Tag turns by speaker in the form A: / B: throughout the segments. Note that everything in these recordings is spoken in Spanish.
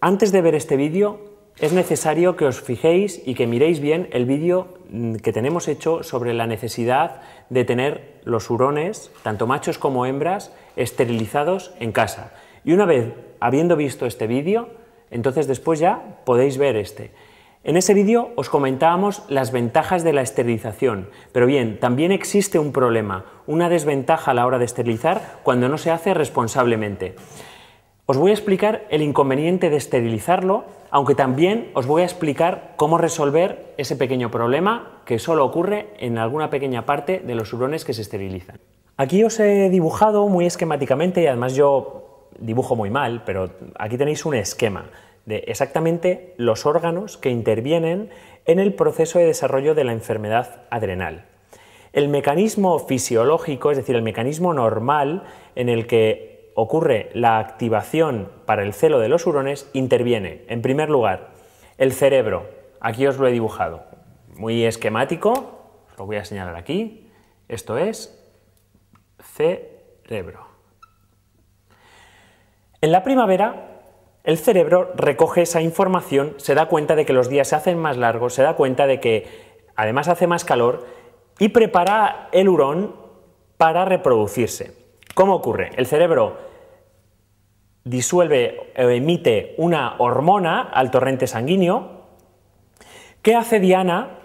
A: Antes de ver este vídeo, es necesario que os fijéis y que miréis bien el vídeo mm, que tenemos hecho sobre la necesidad de tener los hurones, tanto machos como hembras, esterilizados en casa. Y una vez habiendo visto este vídeo, entonces después ya podéis ver este. En ese vídeo os comentábamos las ventajas de la esterilización, pero bien, también existe un problema, una desventaja a la hora de esterilizar cuando no se hace responsablemente. Os voy a explicar el inconveniente de esterilizarlo, aunque también os voy a explicar cómo resolver ese pequeño problema que solo ocurre en alguna pequeña parte de los hurones que se esterilizan. Aquí os he dibujado muy esquemáticamente y además yo dibujo muy mal, pero aquí tenéis un esquema de exactamente los órganos que intervienen en el proceso de desarrollo de la enfermedad adrenal. El mecanismo fisiológico, es decir, el mecanismo normal en el que ocurre la activación para el celo de los hurones, interviene, en primer lugar, el cerebro. Aquí os lo he dibujado. Muy esquemático, os lo voy a señalar aquí. Esto es cerebro. En la primavera, el cerebro recoge esa información, se da cuenta de que los días se hacen más largos, se da cuenta de que además hace más calor y prepara el hurón para reproducirse. ¿Cómo ocurre? El cerebro disuelve o emite una hormona al torrente sanguíneo. que hace Diana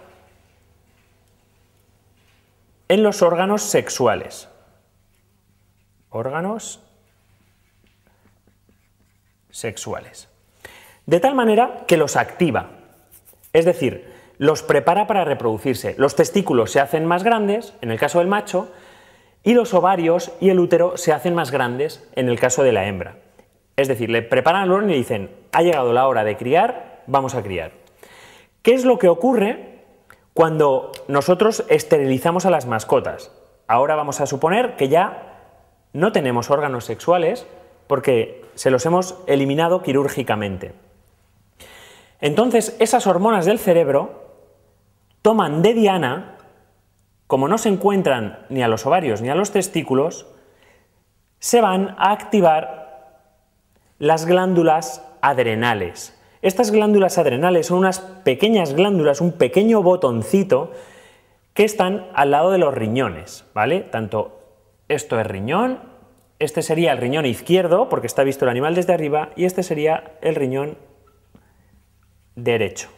A: en los órganos sexuales? Órganos sexuales. De tal manera que los activa. Es decir, los prepara para reproducirse. Los testículos se hacen más grandes, en el caso del macho, y los ovarios y el útero se hacen más grandes en el caso de la hembra. Es decir, le preparan el horno y le dicen, ha llegado la hora de criar, vamos a criar. ¿Qué es lo que ocurre cuando nosotros esterilizamos a las mascotas? Ahora vamos a suponer que ya no tenemos órganos sexuales porque se los hemos eliminado quirúrgicamente. Entonces, esas hormonas del cerebro toman de diana como no se encuentran ni a los ovarios ni a los testículos, se van a activar las glándulas adrenales. Estas glándulas adrenales son unas pequeñas glándulas, un pequeño botoncito que están al lado de los riñones, ¿vale? Tanto esto es riñón, este sería el riñón izquierdo, porque está visto el animal desde arriba, y este sería el riñón derecho.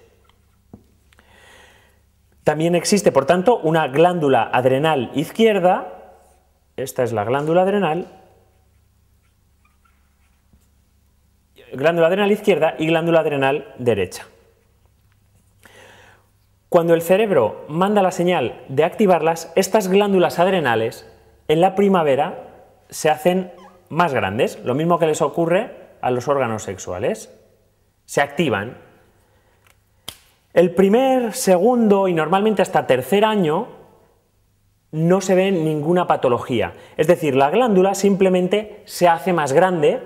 A: También existe, por tanto, una glándula adrenal izquierda, esta es la glándula adrenal, glándula adrenal izquierda y glándula adrenal derecha. Cuando el cerebro manda la señal de activarlas, estas glándulas adrenales en la primavera se hacen más grandes, lo mismo que les ocurre a los órganos sexuales. Se activan, el primer, segundo y normalmente hasta tercer año no se ve ninguna patología. Es decir, la glándula simplemente se hace más grande.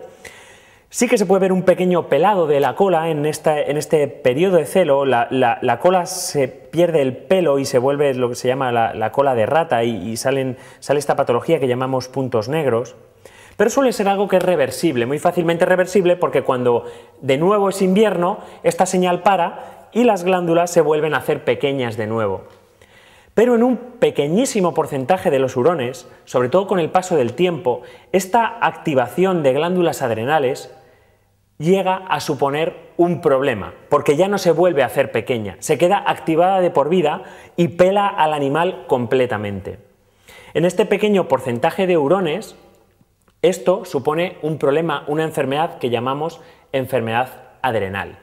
A: Sí que se puede ver un pequeño pelado de la cola en, esta, en este periodo de celo. La, cola se pierde el pelo y se vuelve lo que se llama la, cola de rata y, salen, sale esta patología que llamamos puntos negros. Pero suele ser algo que es reversible, muy fácilmente reversible porque cuando de nuevo es invierno, esta señal para y las glándulas se vuelven a hacer pequeñas de nuevo. Pero en un pequeñísimo porcentaje de los hurones, sobre todo con el paso del tiempo, esta activación de glándulas adrenales llega a suponer un problema, porque ya no se vuelve a hacer pequeña, se queda activada de por vida y pela al animal completamente. En este pequeño porcentaje de hurones, esto supone un problema, una enfermedad que llamamos enfermedad adrenal.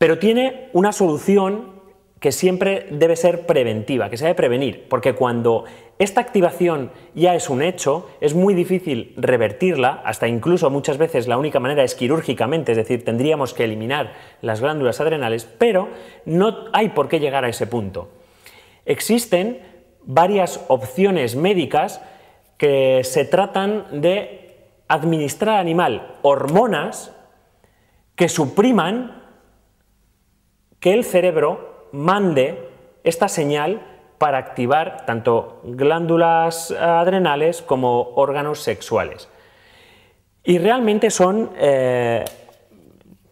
A: Pero tiene una solución que siempre debe ser preventiva, que se debe prevenir, porque cuando esta activación ya es un hecho, es muy difícil revertirla, hasta incluso muchas veces la única manera es quirúrgicamente, es decir, tendríamos que eliminar las glándulas adrenales, pero no hay por qué llegar a ese punto. Existen varias opciones médicas que se tratan de administrar al animal hormonas que supriman que el cerebro mande esta señal para activar tanto glándulas eh, adrenales como órganos sexuales. Y realmente son, eh,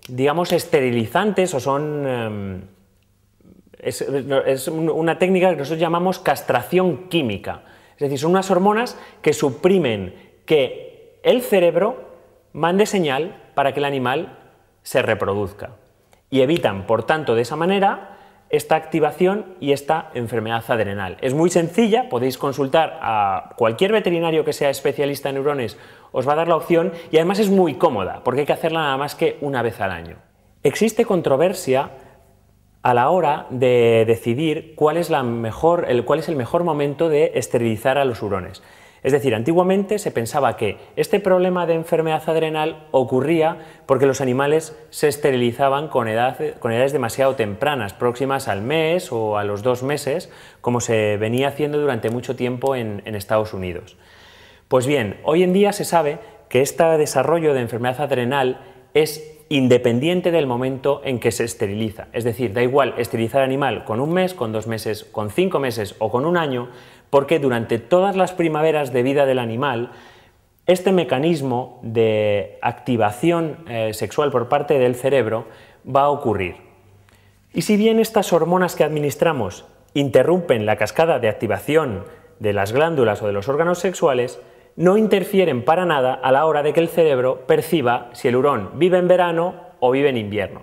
A: digamos, esterilizantes o son... Em, es una técnica que nosotros llamamos castración química. Es decir, son unas hormonas que suprimen que el cerebro mande señal para que el animal se reproduzca y evitan, por tanto, de esa manera, esta activación y esta enfermedad adrenal. Es muy sencilla, podéis consultar a cualquier veterinario que sea especialista en neurones, os va a dar la opción y además es muy cómoda, porque hay que hacerla nada más que una vez al año. Existe controversia a la hora de decidir cuál es, la mejor, el, cuál es el mejor momento de esterilizar a los hurones. Es decir, antiguamente se pensaba que este problema de enfermedad adrenal ocurría porque los animales se esterilizaban con, edades demasiado tempranas, próximas al mes o a los dos meses, como se venía haciendo durante mucho tiempo en, en Estados Unidos. Pues bien, hoy en día se sabe que este desarrollo de enfermedad adrenal es independiente del momento en que se esteriliza. Es decir, da igual esterilizar animal con un mes, con dos meses, con cinco meses o con un año, porque durante todas las primaveras de vida del animal, este mecanismo de activación eh, sexual por parte del cerebro va a ocurrir. Y si bien estas hormonas que administramos interrumpen la cascada de activación de las glándulas o de los órganos sexuales, no interfieren para nada a la hora de que el cerebro perciba si el hurón vive en verano o vive en invierno.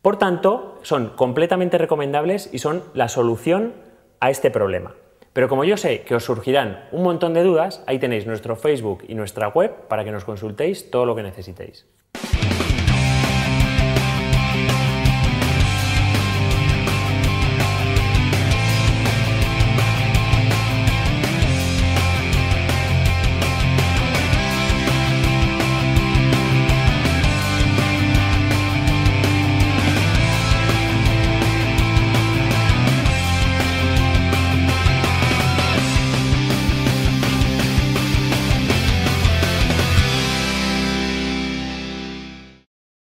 A: Por tanto, son completamente recomendables y son la solución a este problema. Pero como yo sé que os surgirán un montón de dudas, ahí tenéis nuestro Facebook y nuestra web para que nos consultéis todo lo que necesitéis.